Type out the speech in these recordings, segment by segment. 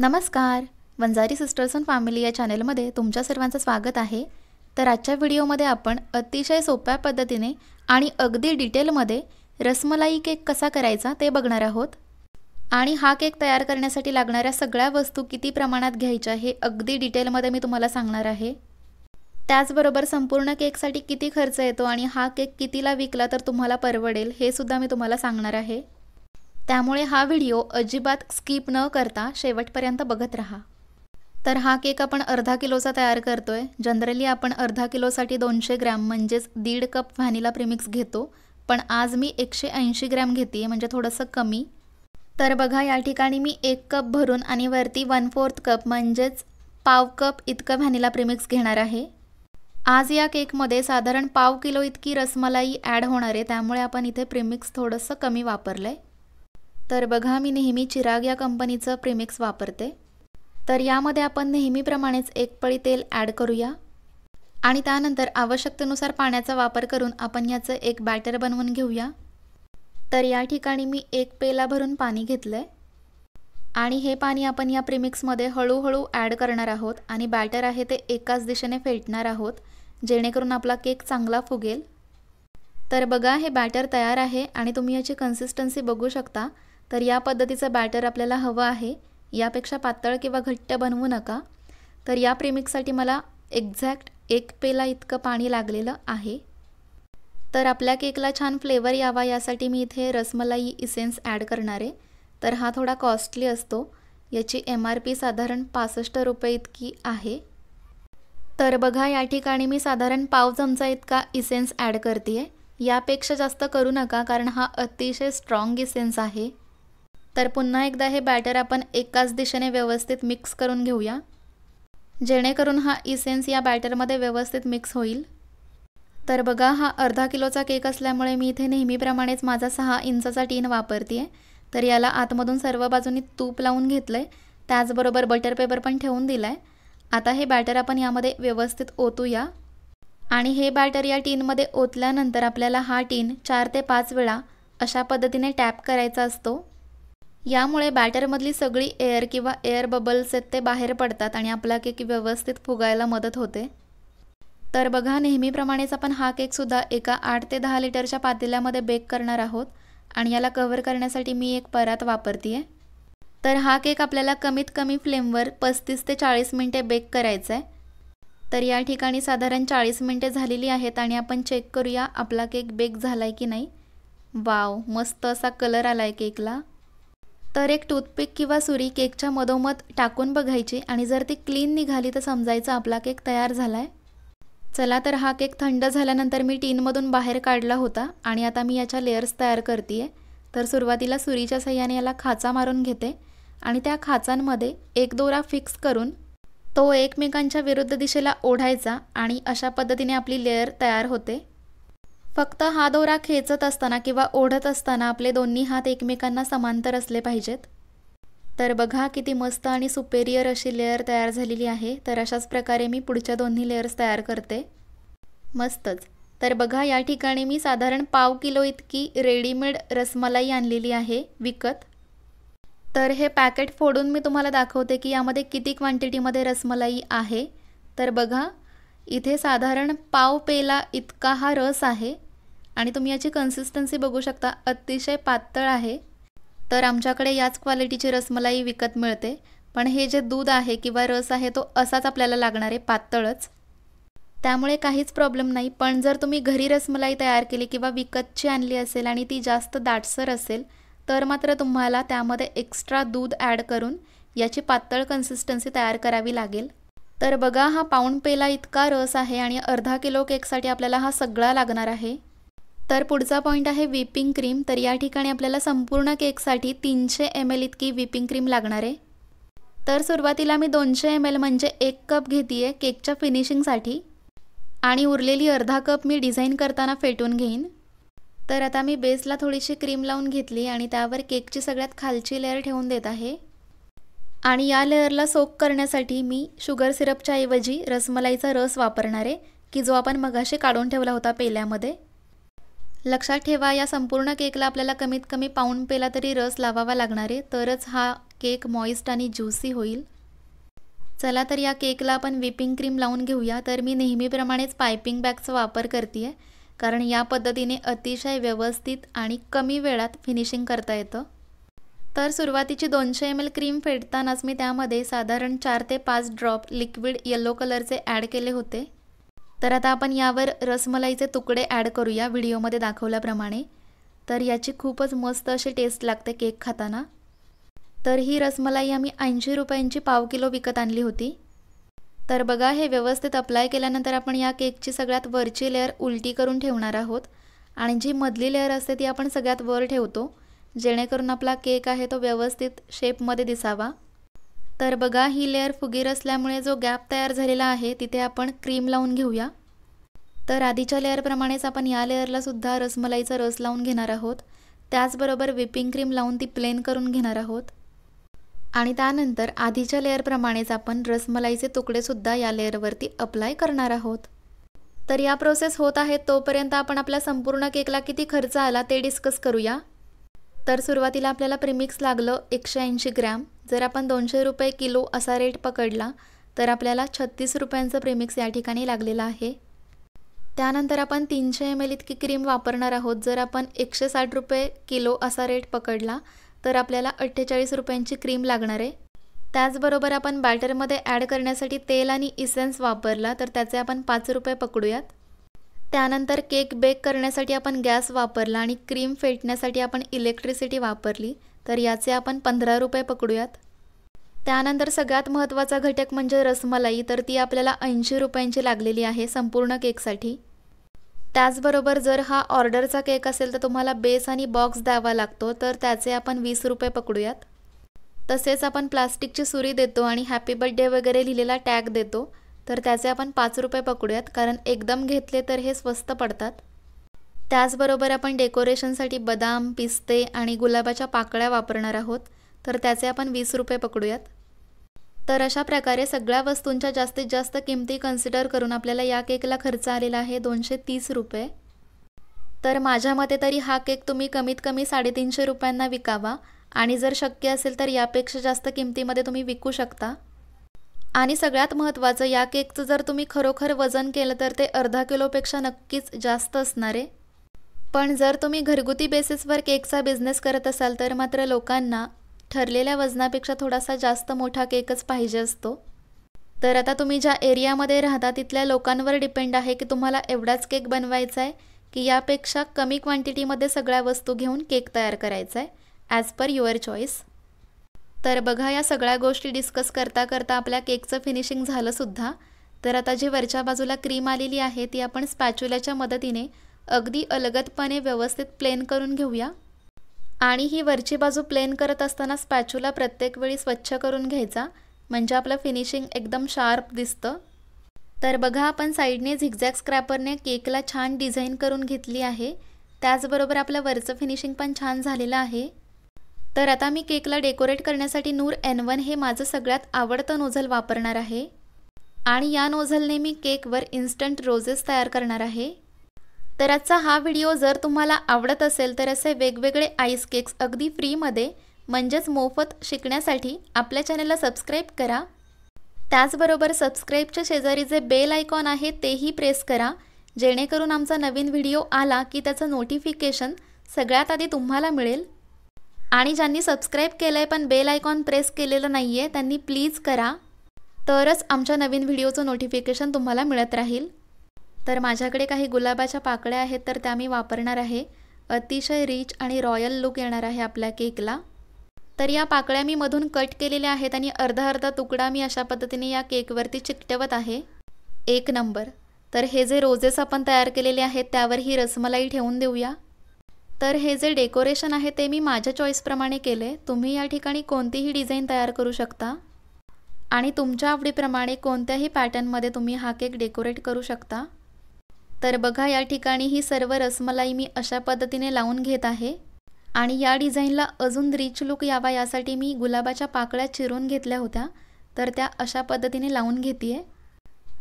नमस्कार Vanjari sisters and family या चॅनेलमध्ये तुमच्या सर्वांचं स्वागत आहे तर आजच्या व्हिडिओमध्ये आपण अतिशय सोप्या पद्धतीने आणि अगदी डिटेलमध्ये रसमलाई केक कसा करायचा ते बघणार आहोत आणि हा केक तयार करण्यासाठी लागणाऱ्या सगळ्या वस्तू किती प्रमाणात घ्यायच्या हे अगदी डिटेलमध्ये मी तुम्हाला सांगणार आहे त्याचबरोबर संपूर्ण केकसाठी किती खर्च येतो आणि हा केक कितीला विकला तर तुम्हाला परवडेल हे सुद्धा मी तुम्हाला सांगणार आहे त्यामुळे हा व्हिडिओ अजिबात स्किप न करता शेवटपर्यंत बघत राहा तर हा केक आपण अर्धा किलोचा तयार करतो आहे जनरली आपण अर्धा किलोसाठी दोनशे ग्रॅम म्हणजेच दीड कप व्हॅनिला प्रिमिक्स घेतो पण आज मी एकशे ऐंशी ग्रॅम घेते म्हणजे थोडंसं कमी तर बघा या ठिकाणी मी एक कप भरून आणि वरती वन फोर्थ कप म्हणजेच पाव कप इतकं व्हॅनिला प्रिमिक्स घेणार आहे आज या केकमध्ये साधारण पाव किलो इतकी रसमलाई ॲड होणार आहे त्यामुळे आपण इथे प्रिमिक्स थोडंसं कमी वापरलं आहे तर बघा मी नेहमी चिराग या कंपनीचं प्रिमिक्स वापरते तर यामध्ये आपण नेहमीप्रमाणेच एक पळी तेल ॲड करूया आणि त्यानंतर आवश्यकतेनुसार पाण्याचा वापर करून आपण याचं एक बॅटर बनवून घेऊया तर या ठिकाणी मी एक पेला भरून पाणी घेतलं आहे आणि हे पाणी आपण या प्रिमिक्समध्ये हळूहळू ॲड करणार आहोत आणि बॅटर आहे ते एकाच दिशेने फेटणार आहोत जेणेकरून आपला केक चांगला फुगेल तर बघा हे बॅटर तयार आहे आणि तुम्ही याची कन्सिस्टन्सी बघू शकता तर या पद्धतीचं बॅटर आपल्याला हवं आहे यापेक्षा पातळ किंवा घट्ट बनवू नका तर या प्रेमिकसाठी मला एक्झॅक्ट एक पेला इतकं पाणी लागलेलं आहे तर आपल्या केकला छान फ्लेवर यावा यासाठी मी इथे रसमलाई इसेन्स ॲड करणार आहे तर हा थोडा कॉस्टली असतो याची एम आर पी साधारण पासष्ट रुपये इतकी आहे तर बघा या ठिकाणी मी साधारण पाव चमचा इतका इसेन्स ॲड करते आहे यापेक्षा जास्त करू नका कारण हा अतिशय स्ट्रॉंग इसेन्स आहे तर पुन्हा एकदा हे बॅटर आपण एकाच दिशेने व्यवस्थित मिक्स करून घेऊया जेणेकरून हा इसेन्स या बॅटरमध्ये व्यवस्थित मिक्स होईल तर बघा हा अर्धा किलोचा केक असल्यामुळे मी इथे नेहमीप्रमाणेच माझा सहा इंचाचा टीन वापरते आहे तर याला आतमधून सर्व बाजूनी तूप लावून घेतलं आहे त्याचबरोबर बटर पेपर पण ठेवून दिला आहे आता हे बॅटर आपण यामध्ये व्यवस्थित ओतूया आणि हे बॅटर या टीनमध्ये ओतल्यानंतर आपल्याला हा टीन चार ते पाच वेळा अशा पद्धतीने टॅप करायचा असतो यामुळे बॅटरमधली सगळी एअर किंवा एअर बबल्स आहेत ते बाहेर पडतात आणि आपला केक व्यवस्थित फुगायला मदत होते तर बघा नेहमीप्रमाणेच आपण हा केकसुद्धा एका आठ ते दहा लिटरच्या पातेल्यामध्ये बेक करणार आहोत आणि याला कव्हर करण्यासाठी मी एक परात वापरते आहे तर हा केक आपल्याला कमीत कमी फ्लेमवर पस्तीस ते चाळीस मिनटे बेक करायचा आहे तर या ठिकाणी साधारण चाळीस मिनटे झालेली आहेत आणि आपण चेक करूया आपला केक बेक झाला आहे की नाही वाव मस्त असा कलर आला आहे केकला तर एक टूथपिक किंवा सुरी केकच्या मधोमध टाकून बघायची आणि जर ती क्लीन निघाली तर समजायचं आपला केक तयार झाला आहे चला तर हा केक थंड झाल्यानंतर मी टीनमधून बाहेर काढला होता आणि आता मी याच्या लेअर्स तयार करते आहे तर सुरुवातीला सुरीच्या सह्याने याला खाचा मारून घेते आणि त्या खाचांमध्ये एक दोरा फिक्स करून तो एकमेकांच्या विरुद्ध दिशेला ओढायचा आणि अशा पद्धतीने आपली लेअर तयार होते फक्त हा दोरा खेचत असताना किंवा ओढत असताना आपले दोन्ही हात एकमेकांना समांतर असले पाहिजेत तर बघा किती मस्त आणि सुपेरियर अशी लेअर तयार झालेली आहे तर अशाच प्रकारे मी पुढच्या दोन्ही लेअर्स तयार करते मस्तच तर बघा या ठिकाणी मी साधारण पाव किलो इतकी रेडीमेड रसमलाई आणलेली आहे विकत तर हे पॅकेट फोडून मी तुम्हाला दाखवते की यामध्ये किती क्वांटिटीमध्ये रसमलाई आहे तर बघा इथे साधारण पाव पेला इतका हा रस आहे आणि तुम्ही याची कन्सिस्टन्सी बघू शकता अतिशय पातळ आहे तर आमच्याकडे याच क्वालिटीची रसमलाई विकत मिळते पण हे जे दूध आहे किंवा रस आहे तो असाच आपल्याला लागणार आहे पातळच त्यामुळे काहीच प्रॉब्लेम नाही पण जर तुम्ही घरी रसमलाई तयार केली किंवा विकतची आणली असेल आणि ती जास्त दाटसर असेल तर मात्र तुम्हाला त्यामध्ये एक्स्ट्रा दूध ॲड करून याची पातळ कन्सिस्टन्सी तयार करावी लागेल तर बघा हा पाऊंड पेला इतका रस आहे आणि अर्धा किलो केकसाठी आपल्याला हा सगळा लागणार आहे तर पुढचा पॉईंट आहे व्हिपिंग क्रीम तर या ठिकाणी आपल्याला संपूर्ण केकसाठी तीनशे एम एल इतकी व्हिपिंग क्रीम लागणार आहे तर सुरुवातीला मी दोनशे एम एल म्हणजे एक कप घेते आहे केकच्या फिनिशिंगसाठी आणि उरलेली अर्धा कप मी डिझाईन करताना फेटून घेईन तर आता मी बेसला थोडीशी क्रीम लावून घेतली आणि त्यावर केकची सगळ्यात खालची लेअर ठेवून देत आहे आणि या लेअरला सोक करण्यासाठी मी शुगर सिरपच्या ऐवजी रसमलाईचा रस वापरणार आहे की जो आपण मगाशी काढून ठेवला होता पेल्यामध्ये लक्षात ठेवा या संपूर्ण केकला आपल्याला कमीत कमी पाऊण पेला तरी रस लावावा लागणार आहे तरच हा केक मॉइस्ट आणि ज्युसी होईल चला तर या केकला आपण व्हिपिंग क्रीम लावून घेऊया तर मी नेहमीप्रमाणेच पायपिंग बॅगचा वापर करते आहे कारण या पद्धतीने अतिशय व्यवस्थित आणि कमी वेळात फिनिशिंग करता येतं तर सुरुवातीची दोनशे एम एल क्रीम फेडतानाच मी त्यामध्ये साधारण चार ते पाच ड्रॉप लिक्विड येलो कलरचे ॲड केले होते तर आता आपण यावर रसमलाईचे तुकडे ॲड करूया व्हिडिओमध्ये दाखवल्याप्रमाणे तर याची खूपच मस्त अशी टेस्ट लागते केक खाताना तर ही रसमलाई आम्ही ऐंशी रुपयांची पाव किलो विकत आणली होती तर बघा हे व्यवस्थित अप्लाय केल्यानंतर आपण या केकची सगळ्यात वरची लेअर उलटी करून ठेवणार आहोत आणि जी मधली लेअर असते ती आपण सगळ्यात वर ठेवतो जेणेकरून आपला केक आहे तो व्यवस्थित शेपमध्ये दिसावा तर बघा ही लेअर फुगीर असल्यामुळे जो गॅप तयार झालेला आहे तिथे आपण क्रीम लावून घेऊया तर आधीच्या लेअरप्रमाणेच आपण या लेअरलासुद्धा रसमलाईचा रस लावून घेणार आहोत त्याचबरोबर व्हिपिंग क्रीम लावून ती प्लेन करून घेणार आहोत आणि त्यानंतर आधीच्या लेअरप्रमाणेच आपण रसमलाईचे तुकडेसुद्धा या लेअरवरती अप्लाय करणार आहोत तर या प्रोसेस होत आहेत तोपर्यंत आपण आपल्या संपूर्ण केकला किती खर्च आला ते डिस्कस करूया तर सुरुवातीला आपल्याला प्रिमिक्स लागलं एकशे ऐंशी ग्रॅम जर आपण दोनशे रुपये किलो असा रेट पकडला तर आपल्याला छत्तीस रुपयांचं प्रिमिक्स या ठिकाणी लागलेलं आहे त्यानंतर आपण तीनशे एम एल इतकी क्रीम वापरणार आहोत जर आपण एकशे साठ रुपये किलो असा रेट पकडला तर आपल्याला अठ्ठेचाळीस रुपयांची क्रीम लागणार आहे त्याचबरोबर आपण बॅटरमध्ये ॲड करण्यासाठी तेल आणि इसेन्स वापरला तर त्याचे आपण पाच रुपये पकडूयात त्यानंतर केक बेक करण्यासाठी आपण गॅस वापरला आणि क्रीम फेटण्यासाठी आपण इलेक्ट्रिसिटी वापरली तर याचे आपण पंधरा रुपये पकडूयात त्यानंतर सगळ्यात महत्त्वाचा घटक म्हणजे रसमलाई तर ती आपल्याला ऐंशी रुपयांची लागलेली आहे संपूर्ण केकसाठी त्याचबरोबर जर हा ऑर्डरचा केक असेल तर तुम्हाला बेस आणि बॉक्स द्यावा लागतो तर त्याचे आपण वीस रुपये पकडूयात तसेच आपण प्लास्टिकची सुरी देतो आणि हॅपी बड्डे वगैरे लिहिलेला टॅग देतो तर त्याचे आपण पाच रुपये पकडूयात कारण एकदम घेतले तर हे स्वस्त पडतात त्याचबरोबर आपण डेकोरेशनसाठी बदाम पिस्ते आणि गुलाबाच्या पाकळ्या वापरणार आहोत तर त्याचे आपण वीस रुपये पकडूयात तर अशा प्रकारे सगळ्या वस्तूंच्या जास्तीत जास्त किमती कन्सिडर करून आपल्याला या केकला खर्च आलेला आहे दोनशे तीस रुपये तर माझ्या मते तरी हा केक तुम्ही कमीत कमी साडेतीनशे रुपयांना विकावा आणि जर शक्य असेल तर यापेक्षा जास्त किमतीमध्ये तुम्ही विकू शकता आणि सगळ्यात महत्त्वाचं या केकचं जर तुम्ही खरोखर वजन केलं तर ते अर्धा किलोपेक्षा नक्कीच जास्त असणार आहे पण जर तुम्ही घरगुती बेसिसवर केकचा बिझनेस करत असाल तर मात्र लोकांना ठरलेल्या वजनापेक्षा थोडासा जास्त मोठा केकच पाहिजे असतो तर आता तुम्ही ज्या एरियामध्ये राहता तिथल्या लोकांवर डिपेंड आहे की तुम्हाला एवढाच केक बनवायचा आहे की यापेक्षा कमी क्वांटिटीमध्ये सगळ्या वस्तू घेऊन केक तयार करायचा आहे ॲज पर युअर चॉईस तर बघा या सगळ्या गोष्टी डिस्कस करता करता आपल्या केकचं फिनिशिंग झालंसुद्धा तर आता जी वरच्या बाजूला क्रीम आलेली आहे ती आपण स्पॅच्युलाच्या मदतीने अगदी अलगतपणे व्यवस्थित प्लेन करून घेऊया आणि ही वरची बाजू प्लेन करत असताना स्पॅच्युला प्रत्येक वेळी स्वच्छ करून घ्यायचा म्हणजे आपलं फिनिशिंग एकदम शार्प दिसतं तर बघा आपण साईडने झिगझॅग स्क्रॅपरने केकला छान डिझाईन करून घेतली आहे त्याचबरोबर आपलं वरचं फिनिशिंग पण छान झालेलं आहे तर आता मी केकला डेकोरेट करण्यासाठी नूर एन वन हे माझं सगळ्यात आवडतं नोझल वापरणार आहे आणि या नोझलने मी केकवर इन्स्टंट रोजेस तयार करणार आहे तर आजचा हा व्हिडिओ जर तुम्हाला आवडत असेल तर असे वेगवेगळे आईस केक्स अगदी फ्रीमध्ये म्हणजेच मोफत शिकण्यासाठी आपल्या चॅनलला सबस्क्राईब करा त्याचबरोबर सबस्क्राईबच्या शेजारी जे बेल आयकॉन आहे तेही प्रेस करा जेणेकरून आमचा नवीन व्हिडिओ आला की त्याचं नोटिफिकेशन सगळ्यात आधी तुम्हाला मिळेल आणि ज्यांनी सबस्क्राईब केलं आहे पण बेल आयकॉन प्रेस केलेलं नाही आहे त्यांनी प्लीज करा तरच आमच्या नवीन व्हिडिओचं नोटिफिकेशन तुम्हाला मिळत राहील तर माझ्याकडे काही गुलाबाच्या पाकळ्या आहेत तर त्या मी वापरणार आहे अतिशय रिच आणि रॉयल लुक येणार आहे आपल्या केकला तर या पाकळ्या मी मधून कट केलेल्या आहेत आणि अर्धा अर्धा तुकडा मी अशा पद्धतीने या केकवरती चिकटवत आहे एक नंबर तर हे जे रोजेस आपण तयार केलेले आहेत त्यावर ही रसमलाई ठेवून देऊया तर हे जे डेकोरेशन आहे ते मी माझ्या चॉईसप्रमाणे केले तुम्ही या ठिकाणी कोणतीही डिझाईन तयार करू शकता आणि तुमच्या आवडीप्रमाणे कोणत्याही पॅटर्नमध्ये तुम्ही हा केक डेकोरेट करू शकता तर बघा या ठिकाणी ही सर्व रसमलाई मी अशा पद्धतीने लावून घेत आहे आणि या डिझाईनला अजून रिच लुक यावा यासाठी मी गुलाबाच्या पाकळ्या चिरून घेतल्या होत्या तर त्या अशा पद्धतीने लावून घेते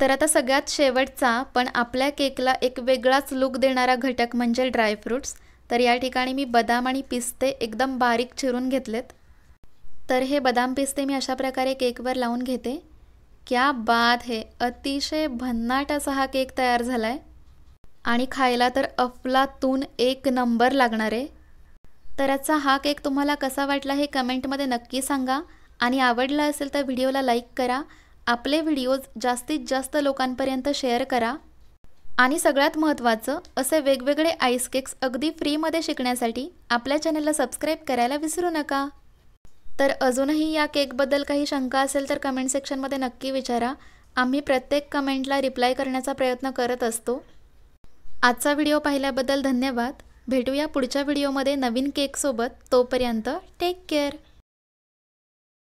तर आता सगळ्यात शेवटचा पण आपल्या केकला एक वेगळाच लुक देणारा घटक म्हणजे ड्रायफ्रूट्स तर या ठिकाणी मी बदाम आणि पिस्ते एकदम बारीक चिरून घेतलेत तर हे बदाम पिस्ते मी अशा प्रकारे केकवर लावून घेते क्या बाद हे अतिशय भन्नाट असा हा केक तयार झाला आहे आणि खायला तर अफलातून एक नंबर लागणार आहे तर आजचा हा केक तुम्हाला कसा वाटला हे कमेंटमध्ये नक्की सांगा आणि आवडला असेल तर व्हिडिओला लाईक करा आपले व्हिडिओज जास्तीत जास्त लोकांपर्यंत शेअर करा आणि सगळ्यात महत्त्वाचं असे वेगवेगळे आईस केक्स अगदी फ्रीमध्ये शिकण्यासाठी आपल्या चॅनलला सबस्क्राईब करायला विसरू नका तर अजूनही या केकबद्दल काही शंका असेल तर कमेंट सेक्शनमध्ये नक्की विचारा आम्ही प्रत्येक कमेंटला रिप्लाय करण्याचा प्रयत्न करत असतो आजचा व्हिडिओ पाहिल्याबद्दल धन्यवाद भेटूया पुढच्या व्हिडिओमध्ये नवीन केकसोबत तोपर्यंत टेक केअर